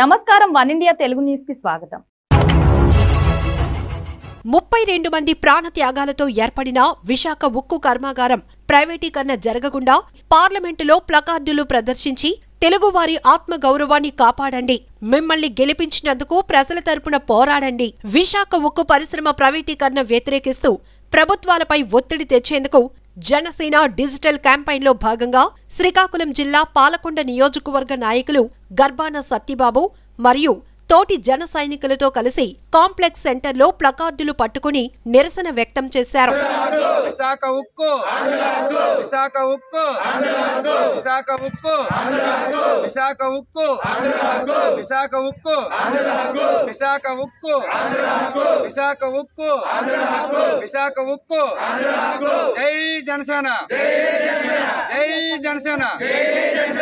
నమస్కారం one India Telugu news కి స్వాగతం ముప్పై రెండు మంది ప్రాణత్యాగాలతో ఏర్పడిన విశాఖ ఉక్కు కర్మాగారం ప్రైవేటీకరణ జరగకుండా పార్లమెంటులో ప్లకార్డులు ప్రదర్శించి తెలుగువారి ఆత్మగౌరవాన్ని కాపాడండి మిమ్మల్ని గెలిపించినందుకు ప్రజల తరపున పోరాడండి విశాఖ ఉక్కు పరిశ్రమ ప్రైవేటీకరణ వ్యతిరేకిస్తూ ప్రభుత్వాలపై ఒత్తిడి తెచ్చేందుకు జనసేన డిజిటల్ లో భాగంగా శ్రీకాకుళం జిల్లా పాలకొండ నియోజకవర్గ నాయకులు గర్భాన సత్యబాబు మరియు తోటి జన సైనికులతో కలిసి కాంప్లెక్స్ సెంటర్లో ప్లకార్డులు పట్టుకుని నిరసన వ్యక్తం చేశారు విశాఖ ఉక్కు విశాఖ ఉక్కు విశాఖ ఉక్కు విశాఖ ఉక్కు విశాఖ ఉక్కు విశాఖ ఉక్కు విశాఖ ఉక్కు విశాఖ ఉక్కు జై జనసేన జై జనసేన